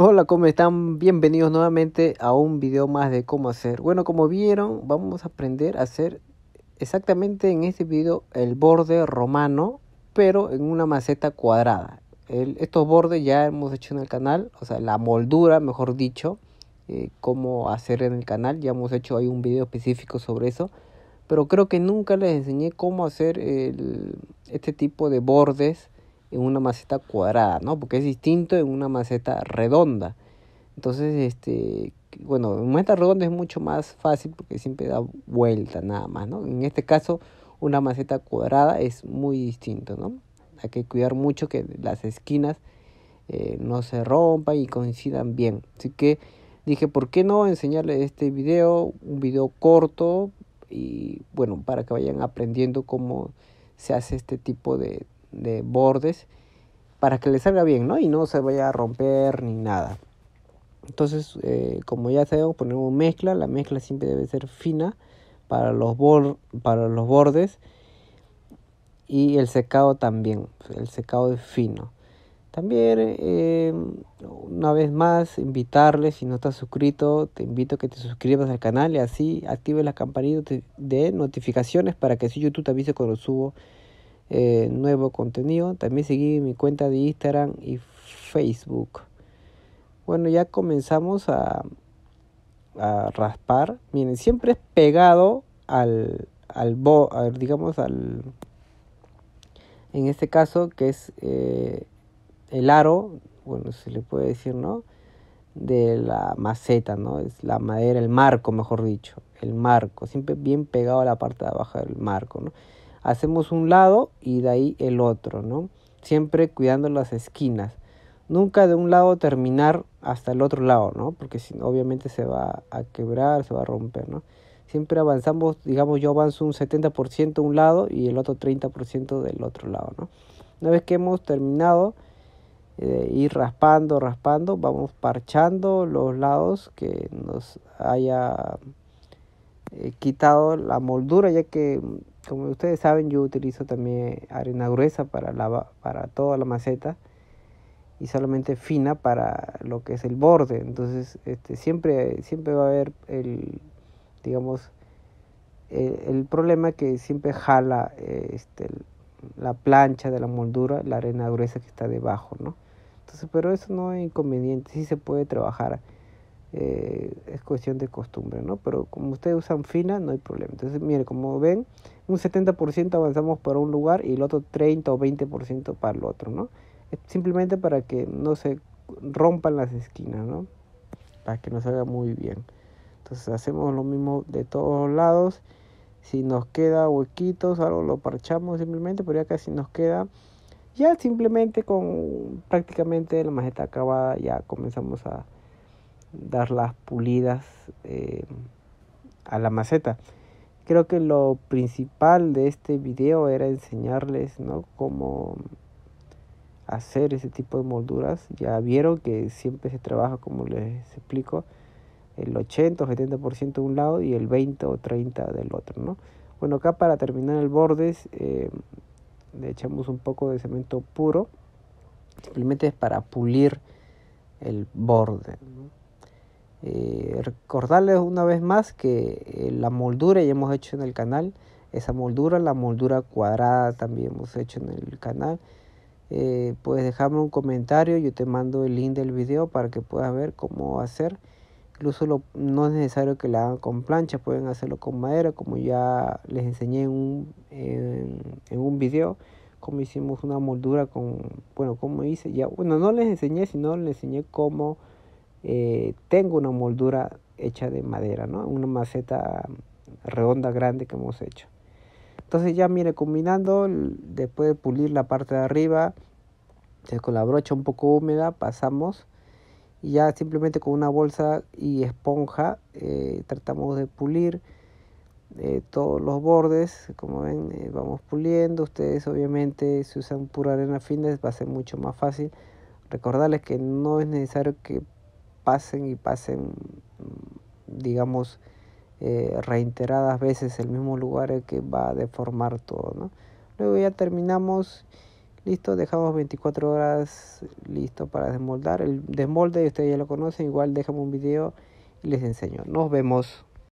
Hola, ¿cómo están? Bienvenidos nuevamente a un video más de cómo hacer. Bueno, como vieron, vamos a aprender a hacer exactamente en este video el borde romano, pero en una maceta cuadrada. estos bordes ya hemos hecho en el canal, o sea, la moldura, mejor dicho, eh, cómo hacer en el canal. Ya hemos hecho, hay un video específico sobre eso, pero creo que nunca les enseñé cómo hacer este tipo de bordes en una maceta cuadrada, ¿no? Porque es distinto en una maceta redonda. Entonces, este, bueno, en maceta redonda es mucho más fácil porque siempre da vuelta nada más, ¿no? En este caso, una maceta cuadrada es muy distinto, ¿no? Hay que cuidar mucho que las esquinas eh, no se rompan y coincidan bien. Así que dije, ¿por qué no enseñarles este video? Un video corto y bueno, para que vayan aprendiendo cómo se hace este tipo de, de bordes para que le salga bien, ¿no? Y no se vaya a romper ni nada. Entonces, eh, como ya sabemos, ponemos mezcla. La mezcla siempre debe ser fina para los, para los bordes. Y el secado también. El secado es fino. También, eh, una vez más, invitarles, si no estás suscrito, te invito a que te suscribas al canal y así active la campanita de notificaciones para que si YouTube te avise cuando subo eh, nuevo contenido. También seguí mi cuenta de Instagram y Facebook. Bueno, ya comenzamos a, a raspar. Miren, siempre es pegado al, al digamos al, en este caso que es eh, el aro, bueno, se le puede decir, ¿no? De la maceta, ¿no? Es la madera, el marco, mejor dicho, el marco, siempre bien pegado a la parte de abajo del marco, ¿no? hacemos un lado y de ahí el otro, ¿no? Siempre cuidando las esquinas. Nunca de un lado terminar hasta el otro lado, ¿no? Porque obviamente se va a quebrar, se va a romper, ¿no? Siempre avanzamos, digamos yo avanzo un 70% un lado y el otro 30% del otro lado, ¿no? Una vez que hemos terminado, eh, ir raspando, raspando, vamos parchando los lados que nos haya he quitado la moldura ya que como ustedes saben yo utilizo también arena gruesa para, la, para toda la maceta y solamente fina para lo que es el borde entonces este, siempre, siempre va a haber el digamos e, el, problema que siempre jala e, este, la plancha de la moldura la arena gruesa que está debajo no entonces pero eso no es inconveniente sí se puede trabajar eh, es cuestión de costumbre, ¿no? Pero como ustedes usan fina, no hay problema. Entonces, mire, como ven, un 70% avanzamos para un lugar y el otro 30 o 20% para el otro, ¿no? Simplemente para que no se rompan las esquinas, ¿no? Para que nos haga muy bien. Entonces hacemos lo mismo de todos lados. Si nos queda huequitos, algo lo parchamos simplemente, pero ya casi nos queda. Ya simplemente con prácticamente la majeta acabada, ya comenzamos a dar las pulidas eh, a la maceta. Creo que lo principal de este video era enseñarles ¿no? cómo hacer ese tipo de molduras. Ya vieron que siempre se trabaja, como les explico, el 80 o 70% de un lado y el 20 o 30 del otro. Bueno, acá para terminar el borde eh, le echamos un poco de cemento puro. Simplemente es para pulir el borde. Eh, recordarles una vez más que eh, la moldura ya hemos hecho en el canal, esa moldura, la moldura cuadrada también hemos hecho en el canal. Eh, puedes dejarme un comentario, yo te mando el link del video para que puedas ver cómo hacer. Incluso no es necesario que la hagan con plancha, pueden hacerlo con madera, como ya les enseñé en un, en, un video, cómo hicimos una moldura con, bueno, como hice ya, bueno, no les enseñé, sino les enseñé cómo eh, tengo una moldura hecha de madera, ¿no? Una maceta redonda grande que hemos hecho. Entonces ya mire, combinando, después de pulir la parte de arriba, con la brocha un poco húmeda, pasamos y ya simplemente con una bolsa y esponja eh, tratamos de pulir eh, todos los bordes. Como ven, vamos puliendo. Ustedes obviamente si usan pura arena fina va a ser mucho más fácil. Recordarles que no es necesario que pasen y pasen, digamos, eh, reiteradas veces el mismo lugar que va a deformar todo, ¿no? Luego ya terminamos, listo, dejamos 24 horas listo para desmoldar. El desmolde ustedes ya lo conocen, igual déjame un video y les enseño. Nos vemos.